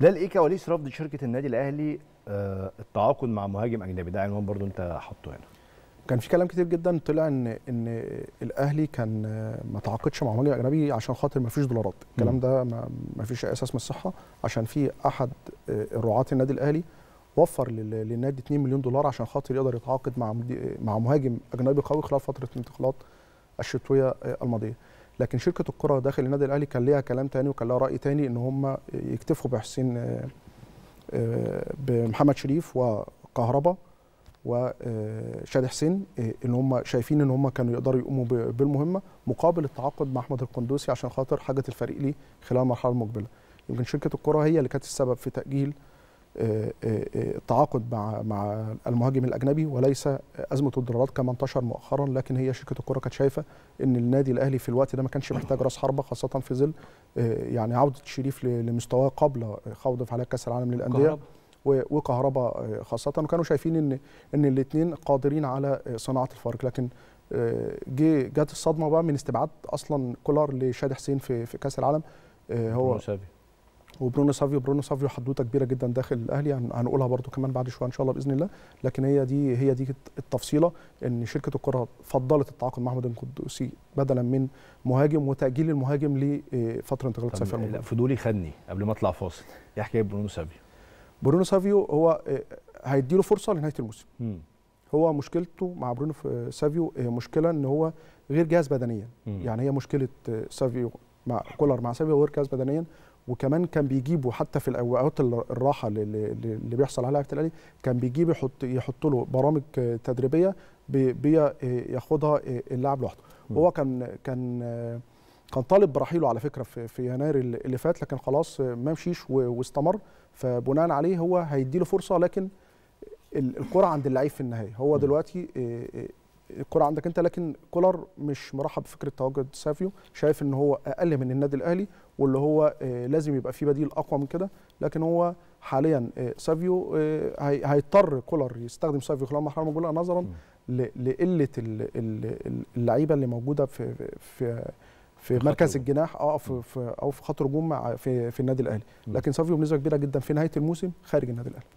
ده لإيه كواليس رفض شركه النادي الاهلي آه التعاقد مع مهاجم اجنبي ده عنوان برضو انت حاطه هنا كان في كلام كتير جدا طلع ان ان الاهلي كان آه، ما تعاقدش مع مهاجم اجنبي عشان خاطر ما فيش دولارات الكلام ده ما فيش اساس من الصحه عشان في احد آه، رعاه النادي الاهلي وفر للنادي 2 مليون دولار عشان خاطر يقدر يتعاقد مع مع مهاجم اجنبي قوي خلال فتره الانتقالات الشتويه آه، الماضيه لكن شركه الكره داخل النادي الاهلي كان ليها كلام تاني وكان لها راي تاني ان هم يكتفوا بحسين آه، آه، بمحمد شريف وكهربا وشادي حسين آه، ان هم شايفين ان هم كانوا يقدروا يقوموا بالمهمه مقابل التعاقد مع احمد القندوسي عشان خاطر حاجه الفريق ليه خلال المرحله المقبله يمكن شركه الكره هي اللي كانت السبب في تاجيل التعاقد مع مع المهاجم الاجنبي وليس ازمه الدولارات كما انتشر مؤخرا لكن هي شركه الكره كانت شايفه ان النادي الاهلي في الوقت ده ما كانش محتاج راس حربه خاصه في ظل آه، يعني عوده شريف لمستواه قبل خوض فعاليات كاس العالم للانديه وكهرباء آه، خاصه وكانوا شايفين ان ان الاثنين قادرين على آه، صناعه الفارق لكن جه جت الصدمه بقى من استبعاد اصلا كولر لشادي حسين في في كاس العالم هو وبرونو سافيو برونو سافيو حدوته كبيره جدا داخل الاهلي هنقولها برده كمان بعد شويه ان شاء الله باذن الله لكن هي دي هي دي التفصيله ان شركه الكره فضلت التعاقد مع احمد القدوسي بدلا من مهاجم وتاجيل المهاجم لفتره انتقالات سافيو لا فضولي خدني قبل ما اطلع فاصل ايه حكايه برونو سافيو برونو سافيو هو آه، هيدي له فرصه لنهايه الموسم م. هو مشكلته مع برونو سافيو آه، مشكله ان هو غير جاهز بدنيا م. يعني هي مشكله آه، سافيو مع كولر مع سافيو غير جاهز بدنيا وكمان كان بيجيبه حتى في اوقات الراحه اللي بيحصل عليها في الاهلي كان بيجيب يحط يحط له برامج تدريبيه بياخدها اللاعب لوحده وهو كان كان كان طالب برحيله على فكره في, في يناير اللي فات لكن خلاص ما مشيش واستمر فبناء عليه هو هيدي له فرصه لكن الكره عند اللعيب في النهايه هو دلوقتي الكره عندك انت لكن كولر مش مرحب بفكره تواجد سافيو شايف ان هو اقل من النادي الاهلي واللي هو آه، لازم يبقى في بديل اقوى من كده لكن هو حاليا آه، سافيو آه، هيضطر كولر يستخدم سافيو خلال المرحله الموجوده نظرا لقله اللعيبه اللي موجوده في في في مركز الجناح او في, في او في خط هجوم في, في النادي الاهلي لكن سافيو بنسبه كبيره جدا في نهايه الموسم خارج النادي الاهلي